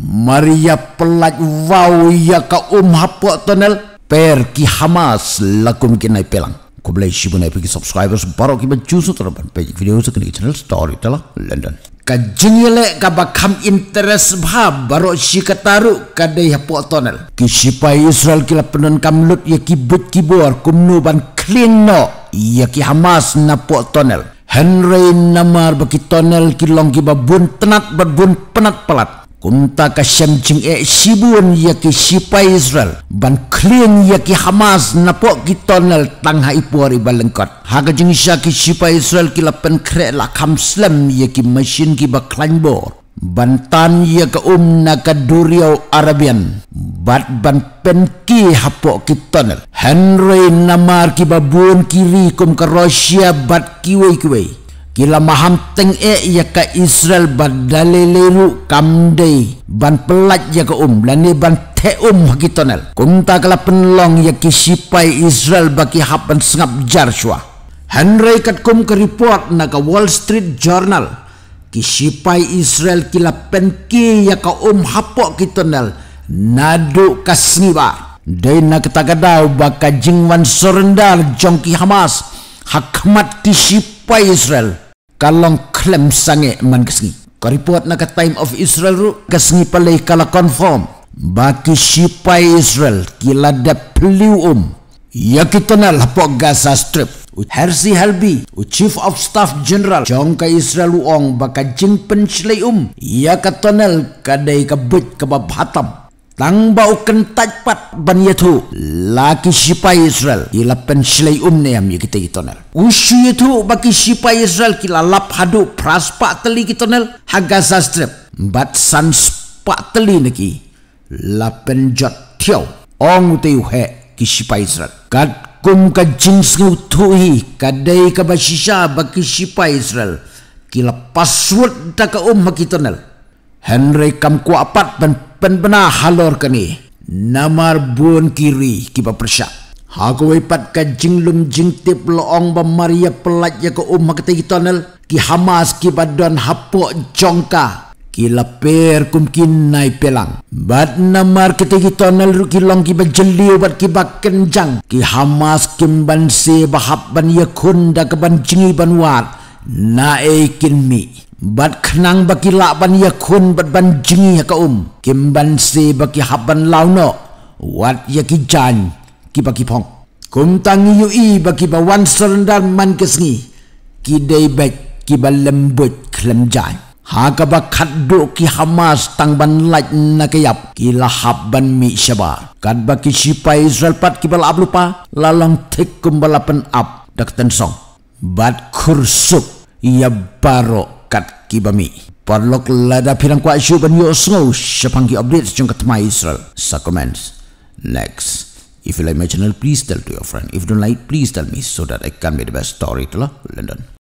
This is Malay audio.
Maria pelat wau ya ka um hapo tonel per ki hamas lakum ki nai pelang ko blai shibu nai pigi subscribers baro ki ban chusu torban pe video so kini channel story tala london ka jinile ka bakam interest ba baro shi ka taru ka dei hapo tonel ki sipai israel ki lapnon kam lut ya ki but ki bor kum no ban clean no ya ki hamas na po tonel Henry Namar bagi tonel long kilong bun tenat berbun penat pelat kunta ka shamching e sibun yaki sipai Israel ban clean yaki Hamas na po ki tunnel tang ha ipuari balengkot haga jing ki sipai Israel ki lapen kre la kam slam yaki mesin ki baklan bor bantan ya ka um na ka duriau arabian bat ban pen ki hapok ki tunnel henry namar ki babun kiri kum ka russia bat kiwe kiwe Kila maham teng e ya ka Israel ban daliliru kamde ban pelat ya ka um dan ni ban te um hakitonel. Kunta kala penlong ya ki sipai Israel baki hapan sengap Joshua. Henry kat kum ke report na ka Wall Street Journal. Ki sipai Israel kila penki ya ka um hapo kitonel nadu kasniba. Dain na ketagadau baka jingwan serendal jongki Hamas hakmat ti sipai Israel kalong klem sange man kesengi. Karipuat na ka time of Israel ru kesengi palay kala confirm. Baki sipai Israel kila da pliu um. Ya kita na lapok Gaza Strip. U Hersi Halbi, u Chief of Staff General, jong ka Israel uong baka jing penchle um. Ya ka tunnel kadai ka but kebab hatam tangbau kentaj pat ban laki sipai israel ilapen silai umne am yiki tegi tonel usu itu, baki sipai israel kilalap hadu praspa teli ki tonel haga sastrep bat sans pak teli neki lapen jot tiau ong te uhe ki sipai israel kat kum ka jins ngu tuhi kadai ka basisha baki sipai israel kilapas wut taka umma ki tonel Henry kam kuapat pen pen pena halor kini. Namar buon kiri kipa persia. Hago ipat ka jinglum jingtip loong ba Maria pelat ya ke umma kita tunnel ki Hamas ki badon hapo jongka ki leper kum kinai pelang bad namar kita tunnel ruki long ki bajeli ubat ki bakenjang ki Hamas kim ban se bahap ban ya kunda ke ban jingi ban war bat kenang bagi la ban ya khun bat ban jing ya kaum um kim ban si baki hab ban wat ya ki jan ki baki phong kum tang yu i baki ba serendan man ke sngi ki dei bet ki ban lembut khlem jan ha ka ba khat do ki hamas tang ban lat na ke yap ki la hab ban mi shaba kan baki sipai israel pat ki bal ablupa lalang tek kum balapan ap dak tensong bat khursuk ia ya barok kat kibami. Parlok lada pirang kuat syu ban yo slow sepangki update jong kat mai Israel. Sa comments. Next. If you like my channel, please tell to your friend. If you don't like, please tell me so that I can be the best story to London.